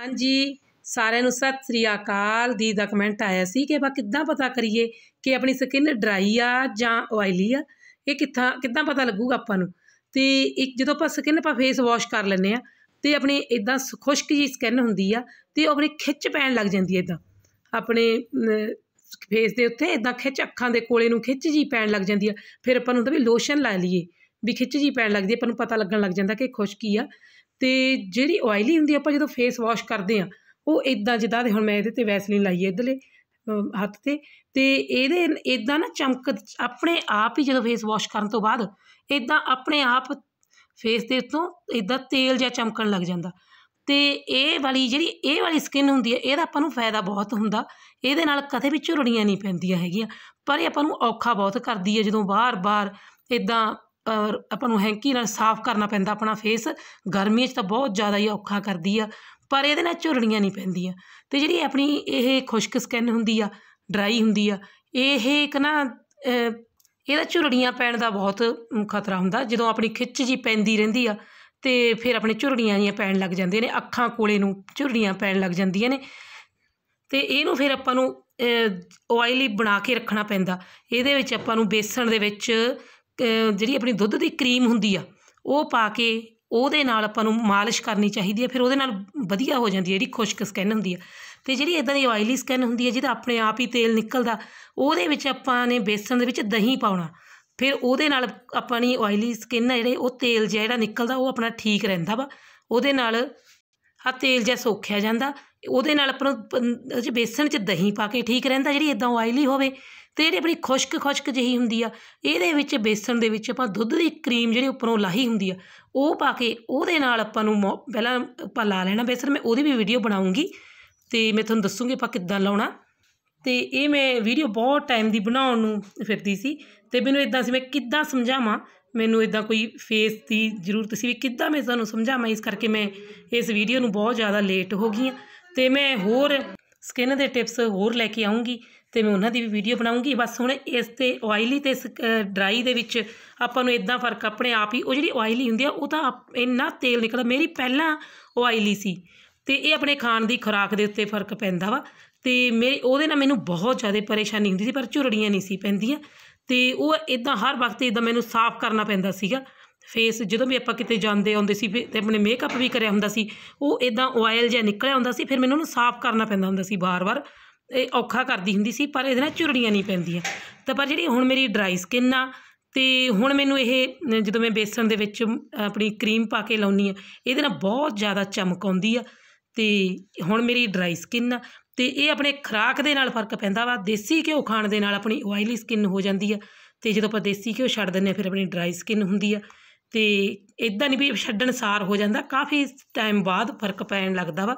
ਹਾਂਜੀ ਸਾਰਿਆਂ ਨੂੰ ਸਤਿ ਸ੍ਰੀ ਅਕਾਲ ਦੀ ਦਾ ਕਮੈਂਟ ਆਇਆ ਸੀ ਕਿ ਆਪਾਂ ਕਿੱਦਾਂ ਪਤਾ ਕਰੀਏ ਕਿ ਆਪਣੀ ਸਕਿਨ ਡਰਾਈ ਆ ਜਾਂ ਆਇਲੀ ਆ ਇਹ ਕਿੱਥਾਂ ਕਿੱਦਾਂ ਪਤਾ ਲੱਗੂਗਾ ਆਪਾਂ ਨੂੰ ਤੇ ਇੱਕ ਜਦੋਂ ਆਪਾਂ ਸਕਿਨ ਆਪਾਂ ਫੇਸ ਵਾਸ਼ ਕਰ ਲੈਂਦੇ ਆ ਤੇ ਆਪਣੀ ਇਦਾਂ ਖੁਸ਼ਕ ਜੀ ਸਕਿਨ ਹੁੰਦੀ ਆ ਤੇ ਆਪਣੀ ਖਿੱਚ ਪੈਣ ਲੱਗ ਜਾਂਦੀ ਹੈ ਇਦਾਂ ਆਪਣੇ ਫੇਸ ਦੇ ਉੱਤੇ ਇਦਾਂ ਖਿੱਚ ਅੱਖਾਂ ਦੇ ਕੋਲੇ ਨੂੰ ਖਿੱਚ ਜੀ ਪੈਣ ਲੱਗ ਜਾਂਦੀ ਆ ਫਿਰ ਆਪਾਂ ਨੂੰ ਤਾਂ ਵੀ ਲੋਸ਼ਨ ਲਾ ਲਈਏ ਵੀ ਖਿੱਚ ਜੀ ਪੈਣ ਲੱਗਦੀ ਆ ਆਪਾਂ ਨੂੰ ਪਤਾ ਲੱਗਣ ਲੱਗ ਜਾਂਦਾ ਕਿ ਖੁਸ਼ਕੀ ਆ ਤੇ ਜਿਹੜੀ ਆਇਲੀ ਹੁੰਦੀ ਆਪਾਂ ਜਦੋਂ ਫੇਸ ਵਾਸ਼ ਕਰਦੇ ਆ ਉਹ ਇਦਾਂ ਜਿੱਦਾਂ ਦੇ ਹੁਣ ਮੈਂ ਇਹਦੇ ਤੇ ਵੈਸਲੀਨ ਲਾਈ ਹੈ ਇਧਰਲੇ ਹੱਥ ਤੇ ਤੇ ਇਹਦੇ ਇਦਾਂ ਨਾ ਚਮਕ ਆਪਣੇ ਆਪ ਹੀ ਜਦੋਂ ਫੇਸ ਵਾਸ਼ ਕਰਨ ਤੋਂ ਬਾਅਦ ਇਦਾਂ ਆਪਣੇ ਆਪ ਫੇਸ ਦੇ ਉੱਤੋਂ ਇਦਾਂ ਤੇਲ ਜਿਹਾ ਚਮਕਣ ਲੱਗ ਜਾਂਦਾ ਤੇ ਇਹ ਵਾਲੀ ਜਿਹੜੀ ਇਹ ਵਾਲੀ ਸਕਿਨ ਹੁੰਦੀ ਹੈ ਇਹਦਾ ਆਪਾਂ ਨੂੰ ਫਾਇਦਾ ਬਹੁਤ ਹੁੰਦਾ ਇਹਦੇ ਨਾਲ ਕਦੇ ਵੀ ਝੁਰੜੀਆਂ ਨਹੀਂ ਪੈਂਦੀਆਂ ਹੈਗੀਆਂ ਪਰ ਇਹ ਆਪਾਂ ਨੂੰ ਔਖਾ ਬਹੁਤ ਕਰਦੀ ਹੈ ਜਦੋਂ ਬਾਰ-ਬਾਰ ਇਦਾਂ ਆਪਾਂ ਨੂੰ ਹੈਂਕੀ ਨਾਲ ਸਾਫ਼ ਕਰਨਾ ਪੈਂਦਾ ਆਪਣਾ ਫੇਸ ਗਰਮੀ 'ਚ ਤਾਂ ਬਹੁਤ ਜ਼ਿਆਦਾ ਹੀ ਔਖਾ ਕਰਦੀ ਆ ਪਰ ਇਹਦੇ ਨਾਲ ਝੁਰੜੀਆਂ ਨਹੀਂ ਪੈਂਦੀਆਂ ਤੇ ਜਿਹੜੀ ਆਪਣੀ ਇਹ ਖੁਸ਼ਕ ਸਕਿਨ ਹੁੰਦੀ ਆ ਡਰਾਈ ਹੁੰਦੀ ਆ ਇਹ ਇੱਕ ਨਾ ਇਹਦਾ ਝੁਰੜੀਆਂ ਪੈਣ ਦਾ ਬਹੁਤ ਖਤਰਾ ਹੁੰਦਾ ਜਦੋਂ ਆਪਣੀ ਖਿੱਚ ਜੀ ਪੈਂਦੀ ਰਹਿੰਦੀ ਆ ਤੇ ਫਿਰ ਆਪਣੇ ਝੁਰੜੀਆਂ ਜੀਆਂ ਪੈਣ ਲੱਗ ਜਾਂਦੀਆਂ ਨੇ ਅੱਖਾਂ ਕੋਲੇ ਨੂੰ ਝੁਰੜੀਆਂ ਪੈਣ ਲੱਗ ਜਾਂਦੀਆਂ ਨੇ ਤੇ ਇਹਨੂੰ ਫਿਰ ਆਪਾਂ ਨੂੰ ਆਇਲੀ ਬਣਾ ਕੇ ਰੱਖਣਾ ਪੈਂਦਾ ਇਹਦੇ ਵਿੱਚ ਆਪਾਂ ਨੂੰ ਬੇਸਣ ਦੇ ਵਿੱਚ ਜਿਹੜੀ ਆਪਣੀ ਦੁੱਧ ਦੀ ਕਰੀਮ ਹੁੰਦੀ ਆ ਉਹ ਪਾ ਕੇ ਉਹਦੇ ਨਾਲ ਆਪਾਂ ਨੂੰ ਮਾਲਿਸ਼ ਕਰਨੀ ਚਾਹੀਦੀ ਹੈ ਫਿਰ ਉਹਦੇ ਨਾਲ ਵਧੀਆ ਹੋ ਜਾਂਦੀ ਹੈ ਜਿਹੜੀ ਖੁਸ਼ਕ ਸਕਿਨ ਹੁੰਦੀ ਆ ਤੇ ਜਿਹੜੀ ਇਦਾਂ ਦੀ ਆਇਲੀ ਸਕਿਨ ਹੁੰਦੀ ਹੈ ਜਿਹਦਾ ਆਪਣੇ ਆਪ ਹੀ ਤੇਲ ਨਿਕਲਦਾ ਉਹਦੇ ਵਿੱਚ ਆਪਾਂ ਨੇ ਬੇਸਣ ਦੇ ਵਿੱਚ ਦਹੀਂ ਪਾਉਣਾ ਫਿਰ ਉਹਦੇ ਨਾਲ ਆਪਣੀ ਆਇਲੀ ਸਕਿਨ ਆ ਜਿਹੜੇ ਉਹ ਤੇਲ ਜਿਹੜਾ ਨਿਕਲਦਾ ਉਹ ਆਪਣਾ ਠੀਕ ਰਹਿੰਦਾ ਵਾ ਉਹਦੇ ਨਾਲ ਆ ਤੇਲ ਜਿਹਾ ਸੋਖਿਆ ਜਾਂਦਾ ਉਹਦੇ ਨਾਲ ਆਪਾਂ ਉਹ ਜੇ ਬੇਸਣ 'ਚ ਦਹੀਂ ਪਾ ਕੇ ਠੀਕ ਰਹਿੰਦਾ ਜਿਹੜੀ ਇਦਾਂ ਆਇਲੀ ਹੋਵੇ ਤੇ ਜਿਹੜੀ ਆਪਣੀ ਖੁਸ਼ਕ ਖੁਸ਼ਕ ਜਿਹੀ ਹੁੰਦੀ ਆ ਇਹਦੇ ਵਿੱਚ ਬੇਸਣ ਦੇ ਵਿੱਚ ਆਪਾਂ ਦੁੱਧ ਦੀ ਕਰੀਮ ਜਿਹੜੀ ਉੱਪਰੋਂ ਲਾਹੀ ਹੁੰਦੀ ਆ ਉਹ ਪਾ ਕੇ ਉਹਦੇ ਨਾਲ ਆਪਾਂ ਨੂੰ ਪਹਿਲਾਂ ਆਪਾਂ ਲਾ ਲੈਣਾ ਬੇਸਣ ਮੈਂ ਉਹਦੀ ਵੀ ਵੀਡੀਓ ਬਣਾਉਂਗੀ ਤੇ ਮੈਂ ਤੁਹਾਨੂੰ ਦੱਸੂਗੀ ਆਪਾਂ ਕਿੱਦਾਂ ਲਾਉਣਾ ਤੇ ਇਹ ਮੈਂ ਵੀਡੀਓ ਬਹੁਤ ਟਾਈਮ ਦੀ ਬਣਾਉਣ ਨੂੰ ਫਿਰਦੀ ਸੀ ਤੇ ਮੈਨੂੰ ਇਦਾਂ ਸੀ ਮੈਂ ਕਿੱਦਾਂ ਸਮਝਾਵਾਂ ਮੈਨੂੰ ਇਦਾਂ ਕੋਈ ਫੇਸ ਦੀ ਜ਼ਰੂਰਤ ਸੀ ਵੀ ਕਿੱਦਾਂ ਮੈਂ ਤੁਹਾਨੂੰ ਸਮਝਾਵਾਂ ਇਸ ਕਰਕੇ ਮੈਂ ਇਸ ਵੀਡੀਓ ਨੂੰ ਬਹੁਤ ਜ਼ਿਆਦਾ ਲੇਟ ਹੋ ਗਈ ਹਾਂ ਤੇ ਮੈਂ ਹੋਰ ਸਕਿਨ ਦੇ ਟਿਪਸ ਹੋਰ ਲੈ ਕੇ ਆਉਂਗੀ ਤੇ ਮੈਂ ਉਹਨਾਂ ਦੀ ਵੀ ਵੀਡੀਓ ਬਣਾਉਂਗੀ ਬਸ ਹੁਣ ਇਸ ਤੇ ਆਇਲੀ ਤੇ ਡਰਾਈ ਦੇ ਵਿੱਚ ਆਪਾਂ ਨੂੰ ਇਦਾਂ ਫਰਕ ਆਪਣੇ ਆਪ ਹੀ ਉਹ ਜਿਹੜੀ ਆਇਲੀ ਹੁੰਦੀ ਆ ਉਹ ਤਾਂ ਇੰਨਾ ਤੇਲ ਨਿਕਲਦਾ ਮੇਰੀ ਪਹਿਲਾਂ ਉਹ ਆਇਲੀ ਸੀ ਤੇ ਇਹ ਆਪਣੇ ਖਾਣ ਦੀ ਖੁਰਾਕ ਦੇ ਉੱਤੇ ਫਰਕ ਪੈਂਦਾ ਵਾ ਤੇ ਮੇਰੇ ਉਹਦੇ ਨਾਲ ਮੈਨੂੰ ਬਹੁਤ ਜ਼ਿਆਦਾ ਪਰੇਸ਼ਾਨੀ ਹੁੰਦੀ ਸੀ ਪਰ ਝੁਰੜੀਆਂ ਨਹੀਂ ਸੀ ਪੈਂਦੀਆਂ ਤੇ ਉਹ ਇਦਾਂ ਹਰ ਵਕਤ ਇਦਾਂ ਮੈਨੂੰ ਸਾਫ਼ ਕਰਨਾ ਪੈਂਦਾ ਸੀਗਾ ਫੇਸ ਜਦੋਂ ਵੀ ਆਪਾਂ ਕਿਤੇ ਜਾਂਦੇ ਆਉਂਦੇ ਸੀ ਤੇ ਆਪਣੇ ਮੇਕਅਪ ਵੀ ਕਰਿਆ ਹੁੰਦਾ ਸੀ ਉਹ ਇਦਾਂ ਆਇਲ ਜਿਹਾ ਨਿਕਲਿਆ ਹੁੰਦਾ ਸੀ ਫਿਰ ਮੈਨੂੰ ਉਹਨੂੰ ਸਾਫ਼ ਕਰਨਾ ਪੈਂਦਾ ਹੁੰਦਾ ਸੀ ਬਾਰ-ਬਾਰ ਇਹ ਔਖਾ ਕਰਦੀ ਹੁੰਦੀ ਸੀ ਪਰ ਇਹਦੇ ਨਾਲ ਚੁਰੜੀਆਂ ਨਹੀਂ ਪੈਂਦੀਆਂ ਤਾਂ ਪਰ ਜਿਹੜੀ ਹੁਣ ਮੇਰੀ ਡਰਾਈ ਸਕਿਨ ਆ ਤੇ ਹੁਣ ਮੈਨੂੰ ਇਹ ਜਦੋਂ ਮੈਂ ਬੇਸਣ ਦੇ ਵਿੱਚ ਆਪਣੀ ਕਰੀਮ ਪਾ ਕੇ ਲਾਉਣੀ ਆ ਇਹਦੇ ਨਾਲ ਬਹੁਤ ਜ਼ਿਆਦਾ ਚਮਕ ਆਉਂਦੀ ਆ ਤੇ ਹੁਣ ਮੇਰੀ ਡਰਾਈ ਸਕਿਨ ਆ ਤੇ ਇਹ ਆਪਣੇ ਖਰਾਕ ਦੇ ਨਾਲ ਫਰਕ ਪੈਂਦਾ ਵਾ ਦੇਸੀ ਘਿਓ ਖਾਣ ਦੇ ਨਾਲ ਆਪਣੀ oily ਸਕਿਨ ਹੋ ਜਾਂਦੀ ਆ ਤੇ ਜਦੋਂ ਆਪਾਂ ਦੇਸੀ ਘਿਓ ਛੱਡ ਦਿੰਨੇ ਆ ਫਿਰ ਆਪਣੀ ਡਰਾਈ ਸਕਿਨ ਹੁੰਦੀ ਆ ਤੇ ਇਦਾਂ ਨਹੀਂ ਵੀ ਛੱਡਣ ਸਾਰ ਹੋ ਜਾਂਦਾ ਕਾਫੀ ਟਾਈਮ ਬਾਅਦ ਫਰਕ ਪੈਣ ਲੱਗਦਾ ਵਾ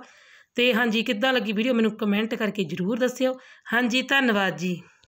ਤੇ ਹਾਂਜੀ ਕਿੱਦਾਂ ਲੱਗੀ ਵੀਡੀਓ ਮੈਨੂੰ ਕਮੈਂਟ ਕਰਕੇ ਜਰੂਰ ਦੱਸਿਓ ਹਾਂਜੀ ਧੰਨਵਾਦ ਜੀ